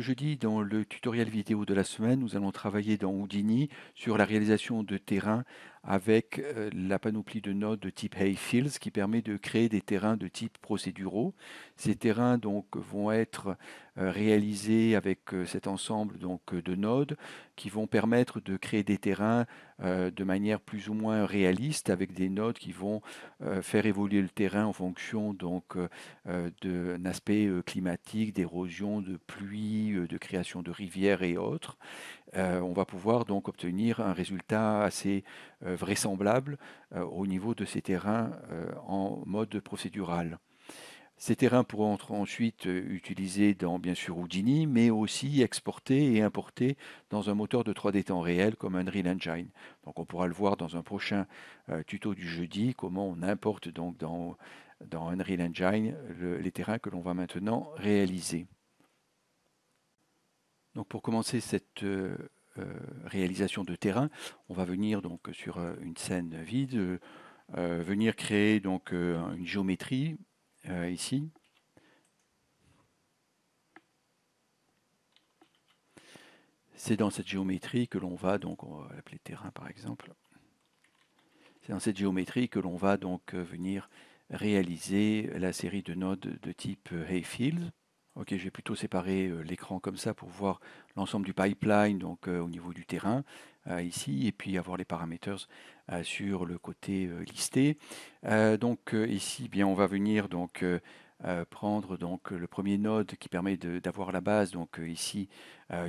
jeudi, dans le tutoriel vidéo de la semaine, nous allons travailler dans Houdini sur la réalisation de terrains avec euh, la panoplie de nodes de type Hayfields qui permet de créer des terrains de type procéduraux. Ces terrains donc vont être euh, réalisés avec euh, cet ensemble donc de nodes qui vont permettre de créer des terrains de manière plus ou moins réaliste avec des nodes qui vont faire évoluer le terrain en fonction donc d'un aspect climatique, d'érosion, de pluie euh, de création de rivières et autres, euh, on va pouvoir donc obtenir un résultat assez euh, vraisemblable au niveau de ces terrains en mode procédural. Ces terrains pourront être ensuite utilisés dans bien sûr Houdini, mais aussi exportés et importés dans un moteur de 3D temps réel comme Unreal Engine. Donc on pourra le voir dans un prochain tuto du jeudi comment on importe donc dans, Unreal Engine les terrains que l'on va maintenant réaliser pour commencer cette euh, euh, réalisation de terrain, on va venir donc sur euh, une scène vide, venir créer donc une géométrie ici. C'est dans cette géométrie que l'on va donc on va l'appeler terrain par exemple. C'est dans cette géométrie que l'on va donc venir réaliser la série de nodes de type Hayfield. Ok, j'ai plutôt séparé euh, l'écran comme ça pour voir l'ensemble du pipeline, donc euh, au niveau du terrain euh, ici, et puis avoir les paramètres sur le côté listé. donc ici, bien, on va venir donc prendre donc le premier node qui permet d'avoir la base donc ici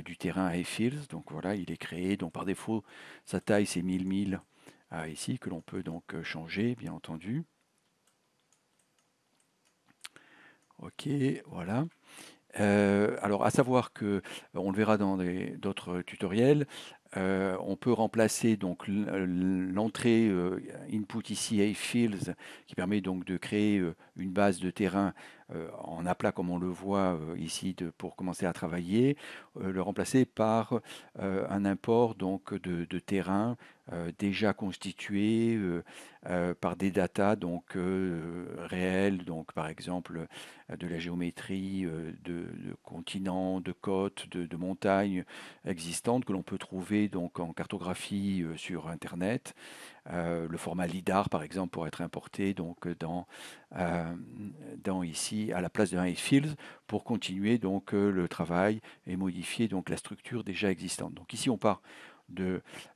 du terrain à fields Donc voilà, il est créé. Donc par défaut, sa taille c'est 1000 1000 ici que l'on peut donc changer, bien entendu. Ok, voilà. Euh, alors, à savoir que, euh, on le verra dans d'autres tutoriels, euh, on peut remplacer donc l'entrée input ici fields qui permet donc de créer une base de terrain euh, en aplat comme on le voit euh, ici pour commencer à travailler, euh, le remplacer par un import donc de, terrain déjà constitué par des datas donc réelles, donc par exemple de la géométrie de, continents, de côtes, de, de montagnes existantes que l'on peut trouver donc en cartographie sur internet euh, le format LIDAR, par exemple, pourrait être importé donc, euh, dans, euh, dans ici, à la place de un pour continuer donc, le travail et modifier donc, la structure déjà existante. Donc ici, on part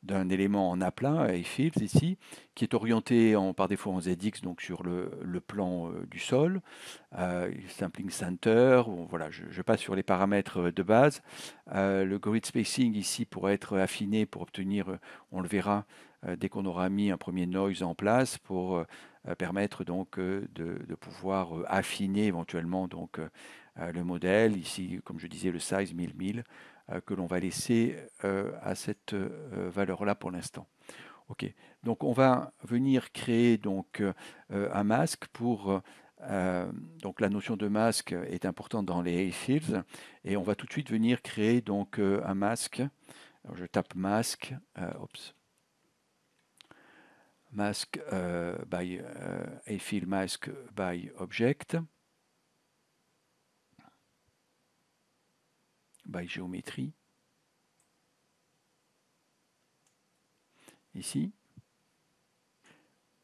d'un élément en a Fields ici, qui est orienté en, par défaut en ZX, donc sur le, le plan du sol, euh, sampling center, voilà, je, passe sur les paramètres de base. le grid spacing ici pourrait être affiné pour obtenir, on le verra, euh, dès qu'on aura mis un premier noise en place pour euh, euh, permettre donc de, pouvoir affiner éventuellement donc le modèle. Ici, comme je disais, le size 1000 que l'on va laisser à cette valeur-là pour l'instant. Ok, donc on va venir créer donc un masque pour donc la notion de masque est importante dans les fields et on va tout de suite venir créer donc un masque. je tape masque, mask euh, by uh, fill mask by object by géométrie ici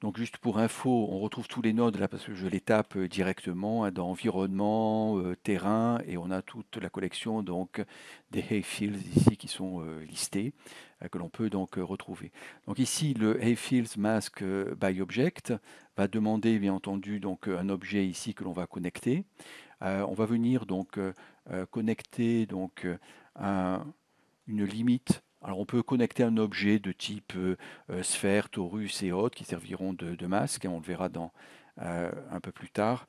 donc juste pour info, on retrouve tous les nodes là parce que je les tape euh, directement hein, dans environnement, euh, terrain et on a toute la collection donc des hayfields ici qui sont euh, listés que l'on peut donc retrouver. Donc ici le hayfields mask by object va demander bien entendu donc un objet ici que l'on va connecter. on va venir donc connecter donc une limite alors on peut connecter un objet de type euh, euh, sphère, torus et autres qui serviront de, masque, et hein, on le verra dans, euh, un peu plus tard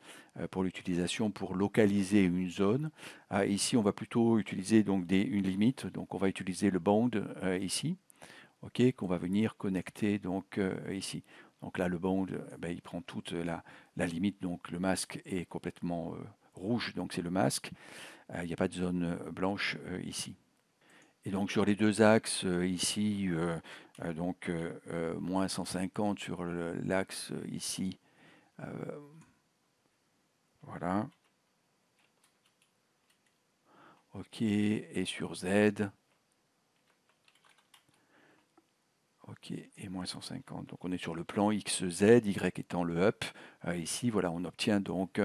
pour l'utilisation pour localiser une zone. Ah, ici, on va plutôt utiliser donc une limite, donc on va utiliser le bound ici, ok, qu'on va venir connecter donc ici. Donc là, le bound, eh ben, il prend toute la, la, limite, donc le masque est complètement rouge, donc c'est le masque. Il n'y a pas de zone blanche ici. Et donc sur les deux axes, euh, ici, euh, euh, donc moins 150 sur l'axe ici. voilà. OK. Et sur Z. OK, et moins 150. Donc on est sur le plan XZ, Y étant le up. Euh, ici, voilà, on obtient donc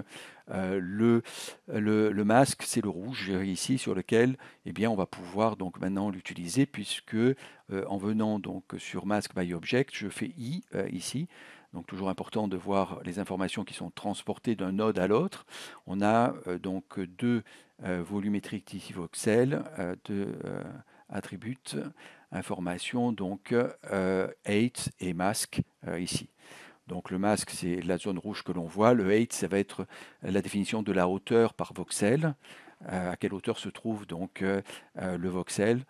euh, le, le, masque, c'est le rouge euh, ici sur lequel eh bien, on va pouvoir donc maintenant l'utiliser puisque en venant donc sur Mask by Object, je fais I ici. Donc toujours important de voir les informations qui sont transportées d'un node à l'autre. On a donc deux volumétriques ici voxels, deux attributs, information, donc euh, et masque euh, ici. Donc le masque, c'est la zone rouge que l'on voit. Le height, ça va être la définition de la hauteur par voxel. Euh, à quelle hauteur se trouve donc euh, le voxel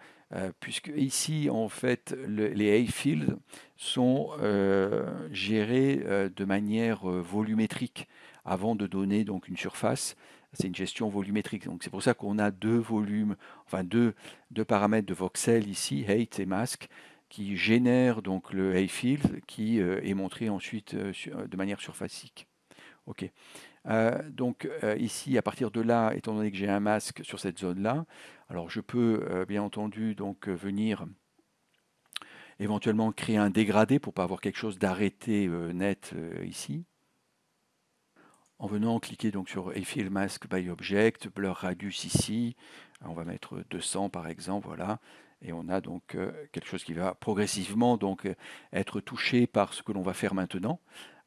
Puisque ici, en fait, les height fields sont gérés de manière volumétrique avant de donner donc une surface c'est une gestion volumétrique. Donc c'est pour ça qu'on a deux volumes, enfin deux, paramètres de voxel ici, height et mask, qui génèrent donc le Field qui euh, est montré ensuite euh, de manière surfacique. Ok. Euh, donc ici, à partir de là, étant donné que j'ai un masque sur cette zone-là, alors je peux bien entendu donc venir éventuellement créer un dégradé pour pas avoir quelque chose d'arrêté net ici en venant cliquer donc sur Fill Mask by Object, Blur Radius ici, on va mettre 200 par exemple, voilà, et on a donc euh, quelque chose qui va progressivement donc euh, être touché par ce que l'on va faire maintenant.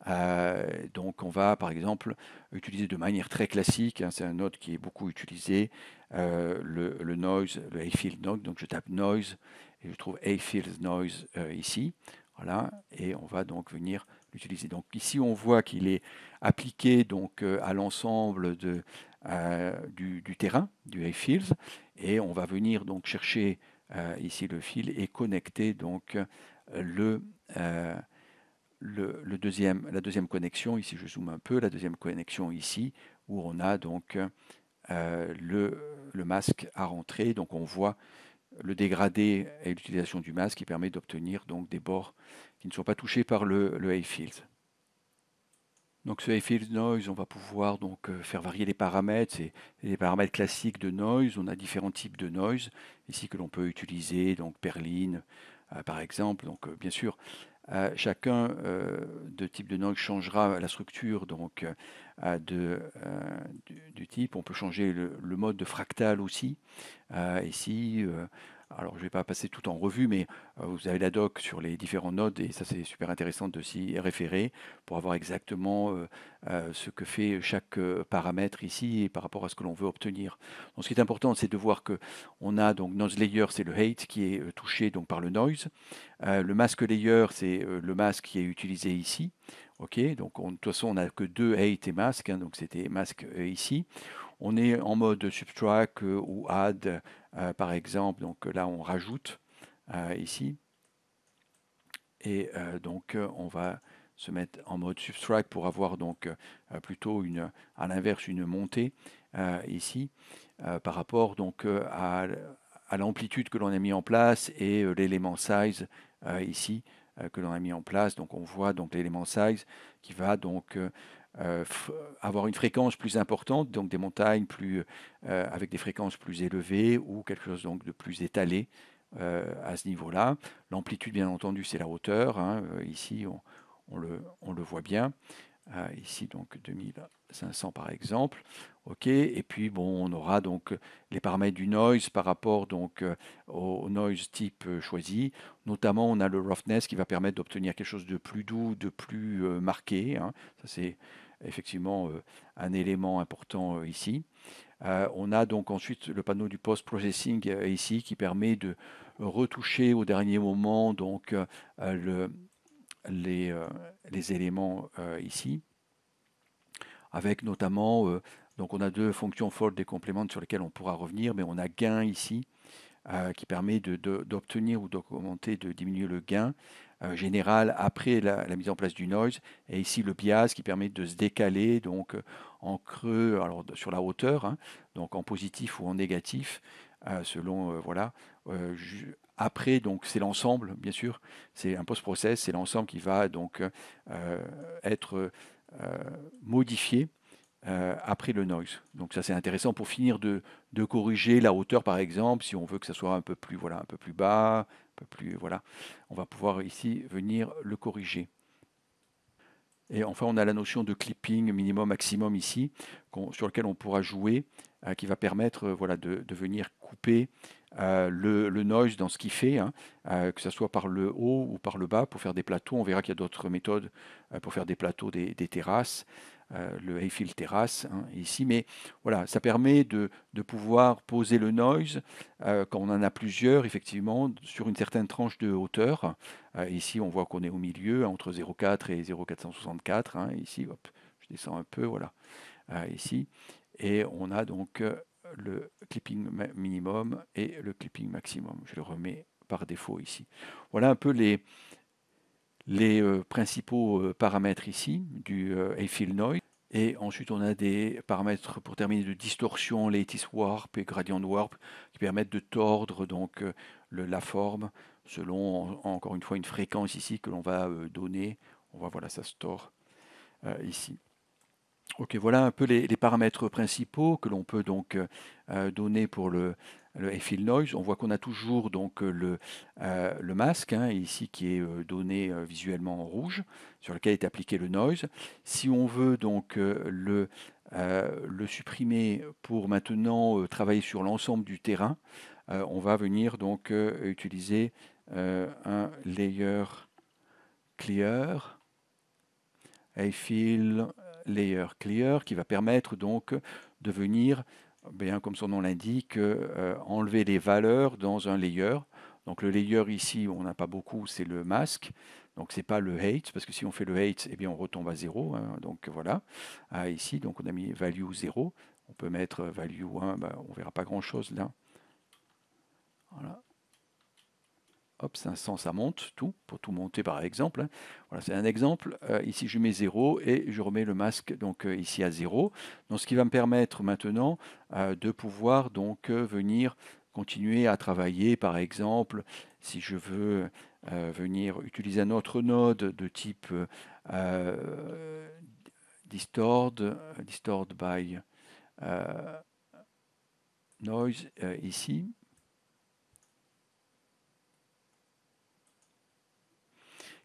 Euh, donc on va par exemple utiliser de manière très classique, hein, c'est un autre qui est beaucoup utilisé, le, noise, le A-field donc je tape noise et je trouve A-field noise ici, voilà, et on va donc venir Utiliser. Donc ici, on voit qu'il est appliqué donc, euh, à l'ensemble euh, du, terrain, du fields et on va venir donc chercher euh, ici le fil et connecter donc le, euh, le, le, deuxième, la deuxième connexion, ici je zoome un peu, la deuxième connexion ici, où on a donc le, le, masque à rentrer, donc on voit le dégradé et l'utilisation du masque qui permet d'obtenir donc des bords qui ne sont pas touchés par le, le field. Donc ce hayfield noise, on va pouvoir donc euh, faire varier les paramètres. C'est les paramètres classiques de noise. On a différents types de noise ici que l'on peut utiliser, donc perline euh, par exemple. Donc euh, bien sûr, chacun de type de noise changera la structure donc euh, de, euh, du, type. On peut changer le, le mode de fractal aussi. ici, euh, alors, je ne vais pas passer tout en revue, mais euh, vous avez la doc sur les différents nodes, et ça, c'est super intéressant de s'y référer pour avoir exactement euh, euh, ce que fait chaque paramètre ici par rapport à ce que l'on veut obtenir. Donc, ce qui est important, c'est de voir que on a donc noise layer, c'est le hate qui est touché donc par le noise. le mask layer, c'est le masque qui est utilisé ici. Ok, donc de toute façon, on n'a que deux hate et masque, hein, donc c'était masque ici. On est en mode subtract euh, ou add, euh, par exemple. Donc là, on rajoute euh, ici. Et donc, on va se mettre en mode subtract pour avoir donc plutôt une, à l'inverse une montée ici par rapport donc à, à l'amplitude que l'on a mis en place et l'élément size ici que l'on a mis en place. Donc on voit donc l'élément size qui va donc euh, euh, avoir une fréquence plus importante, donc des montagnes plus, euh, avec des fréquences plus élevées ou quelque chose donc de plus étalé à ce niveau-là. L'amplitude, bien entendu, c'est la hauteur. Hein, ici, on, le, on, le, voit bien. ici, donc 2500 par exemple. OK. Et puis, bon, on aura donc les paramètres du noise par rapport donc au noise type choisi. Notamment, on a le roughness qui va permettre d'obtenir quelque chose de plus doux, de plus marqué. Hein. Ça, c'est effectivement euh, un élément important euh, ici. Euh, on a donc ensuite le panneau du post-processing ici qui permet de retoucher au dernier moment donc, les, éléments ici, avec notamment, donc on a deux fonctions fold et complément sur lesquelles on pourra revenir, mais on a gain ici qui permet d'obtenir de, ou d'augmenter, de diminuer le gain. Euh, général après la, mise en place du noise. Et ici le bias qui permet de se décaler donc euh, en creux, alors sur la hauteur, hein, donc en positif ou en négatif, euh, selon voilà. après, donc c'est l'ensemble, bien sûr, c'est un post-process, c'est l'ensemble qui va donc être modifié après le noise. Donc ça c'est intéressant pour finir de, corriger la hauteur par exemple, si on veut que ça soit un peu plus voilà un peu plus bas, plus, voilà, on va pouvoir ici venir le corriger. Et enfin, on a la notion de clipping minimum, maximum ici, sur lequel on pourra jouer, euh, qui va permettre euh, voilà, de, venir couper euh, le, noise dans ce qu'il fait, hein, que ce soit par le haut ou par le bas, pour faire des plateaux. On verra qu'il y a d'autres méthodes pour faire des plateaux, des terrasses. Euh, le Hayfield Terrace hein, ici. Mais voilà, ça permet de, de pouvoir poser le noise euh, quand on en a plusieurs, effectivement, sur une certaine tranche de hauteur. Euh, ici, on voit qu'on est au milieu, entre 0,4 et 0,464. Hein. ici, hop, je descends un peu, voilà, ici. Et on a donc le clipping minimum et le clipping maximum. Je le remets par défaut ici. Voilà un peu les, les euh, principaux euh, paramètres ici du Eiffel euh, Noise. Et ensuite, on a des paramètres pour terminer de distorsion, lattice warp et gradient warp, qui permettent de tordre donc la forme selon encore une fois une fréquence ici que l'on va donner. On va voilà, ça se tord ici. Ok, voilà un peu les, paramètres principaux que l'on peut donc euh, euh, donner pour le, le noise. On voit qu'on a toujours donc euh, le, masque hein, ici qui est donné visuellement en rouge, sur lequel est appliqué le noise. Si on veut donc le, supprimer pour maintenant travailler sur l'ensemble du terrain, on va venir donc utiliser un layer clear layer clear qui va permettre donc de venir, bien comme son nom l'indique, euh, enlever les valeurs dans un layer. Donc le layer ici, on n'a pas beaucoup, c'est le masque. Donc ce n'est pas le hate, parce que si on fait le hate, eh bien on retombe à 0. Hein. donc voilà, ah, ici, donc on a mis value 0. On peut mettre value 1, ben, on ne verra pas grand-chose là. hop, 500, ça monte tout, pour tout monter par exemple. Hein. Voilà, c'est un exemple. Euh, ici, je mets 0 et je remets le masque donc euh, ici à 0. Donc, ce qui va me permettre maintenant euh, de pouvoir donc venir continuer à travailler, par exemple, si je veux venir utiliser un autre node de type Distort distort by noise ici.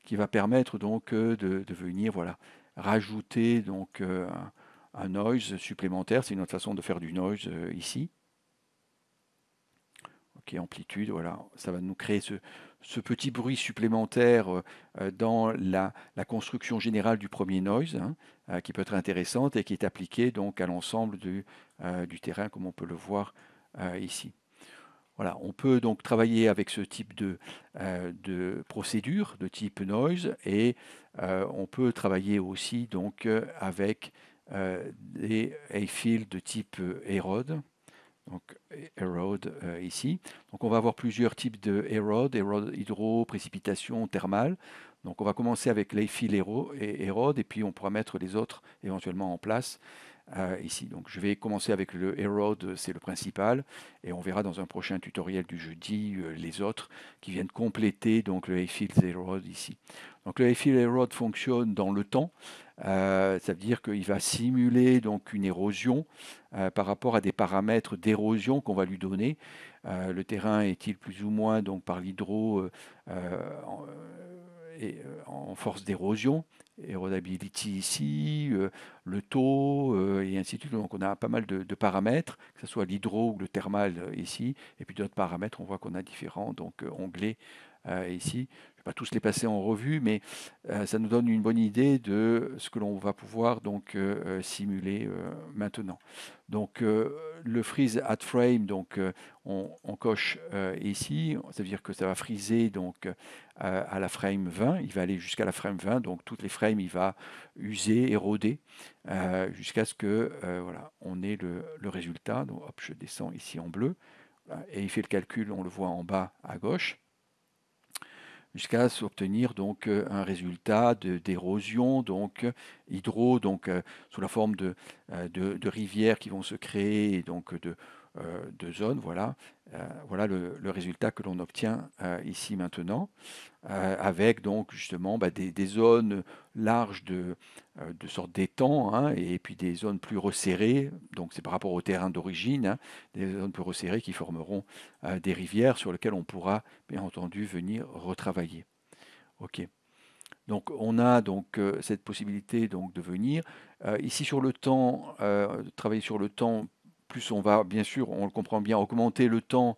qui va permettre donc euh, de, venir voilà, rajouter donc euh, un, noise supplémentaire. C'est une autre façon de faire du noise euh, ici. OK, amplitude, voilà, ça va nous créer ce, petit bruit supplémentaire dans la, construction générale du premier noise, hein, qui peut être intéressante et qui est appliquée donc à l'ensemble du, terrain, comme on peut le voir ici on peut donc travailler avec ce type de, euh, procédure de type noise et euh, on peut travailler aussi donc euh, avec des fields de type erode. Donc ici. Donc on va avoir plusieurs types de erode, erode hydro, précipitation, thermale. Donc on va commencer avec les et erode et puis on pourra mettre les autres éventuellement en place. Euh, ici. Donc je vais commencer avec le ERODE, c'est le principal, et on verra dans un prochain tutoriel du jeudi euh, les autres qui viennent compléter donc le Hayfield ERODE. ici. Donc le Hayfield ERODE fonctionne dans le temps, euh, ça veut dire qu'il va simuler donc une érosion par rapport à des paramètres d'érosion qu'on va lui donner. le terrain est-il plus ou moins donc par l'hydro euh, en force d'érosion, erodability ici, euh, le taux, euh, et ainsi de suite. Donc on a pas mal de, paramètres, que ce soit l'hydro ou le thermal ici, et puis d'autres paramètres, on voit qu'on a différents donc, onglets euh, ici. Je ne vais pas tous les passer en revue, mais euh, ça nous donne une bonne idée de ce que l'on va pouvoir donc euh, simuler maintenant. Donc le freeze at frame, donc on, coche ici, ça veut dire que ça va friser donc à la frame 20, il va aller jusqu'à la frame 20, donc toutes les frames il va user, éroder jusqu'à ce que voilà, on ait le, le résultat. Donc hop, je descends ici en bleu et il fait le calcul, on le voit en bas à gauche jusqu'à obtenir donc euh, un résultat d'érosion donc euh, hydro donc euh, sous la forme de, rivières qui vont se créer et donc de, de zones voilà euh, voilà le, résultat que l'on obtient euh, ici maintenant, euh, avec donc justement bah, des, zones larges de, de sorte d'étangs hein, et puis des zones plus resserrées, donc c'est par rapport au terrain d'origine, hein, des zones plus resserrées qui formeront des rivières sur lesquelles on pourra bien entendu venir retravailler. Ok. Donc on a donc cette possibilité donc de venir. ici sur le temps, travailler sur le temps plus on va, bien sûr, on le comprend bien, augmenter le temps,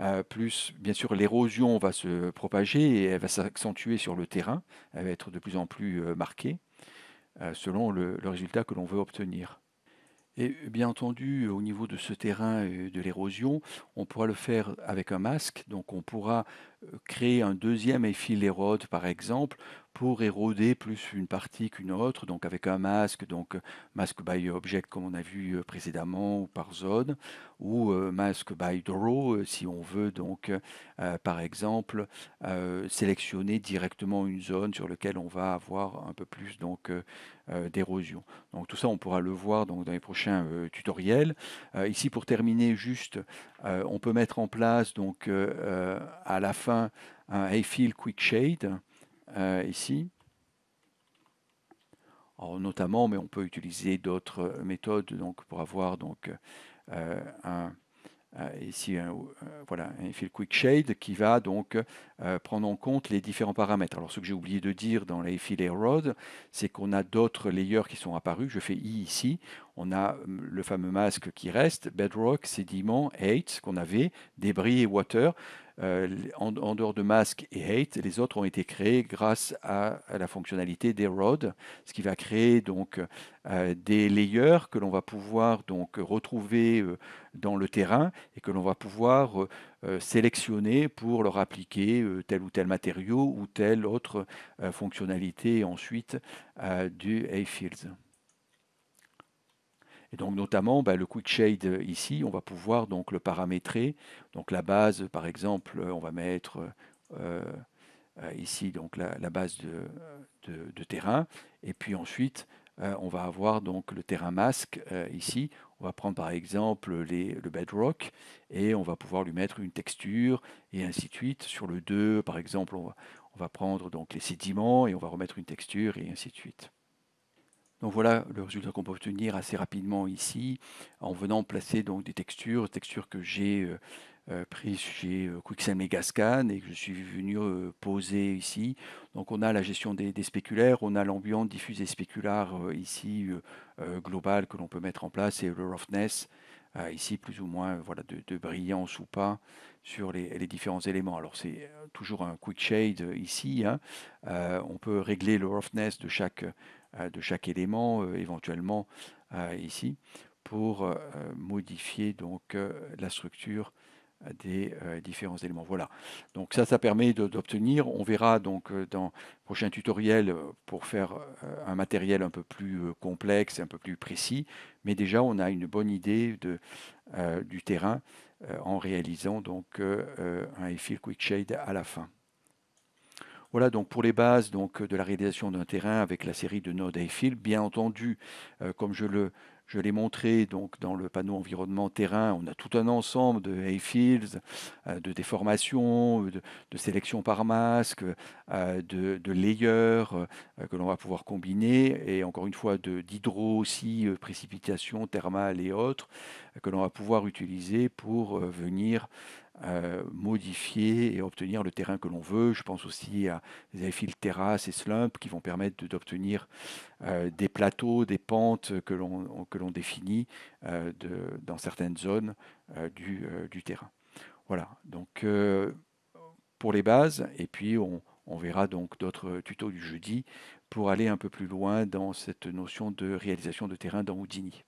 euh, plus bien sûr l'érosion va se propager et elle va s'accentuer sur le terrain, elle va être de plus en plus euh, marquée euh, selon le, le, résultat que l'on veut obtenir. Et bien entendu, au niveau de ce terrain de l'érosion, on pourra le faire avec un masque, donc on pourra créer un deuxième érode par exemple, pour éroder plus une partie qu'une autre, donc avec un masque, donc euh, masque by object comme on a vu euh, précédemment, ou par zone, ou euh, masque by draw si on veut donc par exemple sélectionner directement une zone sur laquelle on va avoir un peu plus donc d'érosion. Donc tout ça on pourra le voir donc, dans les prochains tutoriels. ici pour terminer juste, on peut mettre en place donc à la fin un, un fill Quick Shade euh, ici. notamment, mais on peut utiliser d'autres méthodes donc, pour avoir donc, euh, un, euh, ici voilà, un Quick Shade qui va donc prendre en compte les différents paramètres. Alors ce que j'ai oublié de dire dans la fill et Road, c'est qu'on a d'autres layers qui sont apparus. Je fais I ici on a euh, le fameux masque qui reste, bedrock, sédiment, hate, qu'on avait, débris et water. Euh, en, dehors de masque et Hate, les autres ont été créés grâce à, la fonctionnalité des rods, ce qui va créer donc euh, des layers que l'on va pouvoir donc retrouver dans le terrain et que l'on va pouvoir sélectionner pour leur appliquer tel ou tel matériau ou telle autre fonctionnalité ensuite du a et donc notamment bah, le quick shade euh, ici, on va pouvoir donc le paramétrer. Donc la base, par exemple, euh, on va mettre euh, ici donc la, base de, terrain. Et puis ensuite, on va avoir donc le terrain masque ici. On va prendre par exemple le bedrock et on va pouvoir lui mettre une texture et ainsi de suite. Sur le 2, par exemple, on va, on va prendre donc les sédiments et on va remettre une texture et ainsi de suite. Donc voilà le résultat qu'on peut obtenir assez rapidement ici en venant placer donc des textures, textures que j'ai pris euh, euh, prises chez euh, Quicksand Megascan et que je suis venu poser ici. Donc on a la gestion des, spéculaires, on a l'ambiance diffusée spéculaire ici globale que l'on peut mettre en place et le roughness ici plus ou moins voilà, de, brillance ou pas sur les, différents éléments. Alors c'est toujours un quick shade ici. Hein. on peut régler le roughness de chaque euh, de chaque élément, euh, éventuellement euh, ici, pour modifier donc la structure des différents éléments. Voilà. Donc ça, ça permet d'obtenir. On verra donc dans le prochain tutoriel pour faire un matériel un peu plus complexe, un peu plus précis. Mais déjà, on a une bonne idée de, du terrain en réalisant donc un fill Quick Shade à la fin. Voilà donc pour les bases donc, de la réalisation d'un terrain avec la série de nodes Hayfield. Bien entendu, euh, comme je l'ai montré donc dans le panneau environnement terrain, on a tout un ensemble de hayfields, euh, de déformations, euh, de, sélection par masque, de, layers que l'on va pouvoir combiner, et encore une fois d'hydro aussi, précipitations, thermales et autres, que l'on va pouvoir utiliser pour venir euh, modifier et obtenir le terrain que l'on veut. Je pense aussi à des fils terrasses et slump qui vont permettre d'obtenir euh, des plateaux, des pentes que l'on définit euh, dans certaines zones du, terrain. Voilà, donc pour les bases, et puis on, verra donc d'autres tutos du jeudi pour aller un peu plus loin dans cette notion de réalisation de terrain dans Houdini.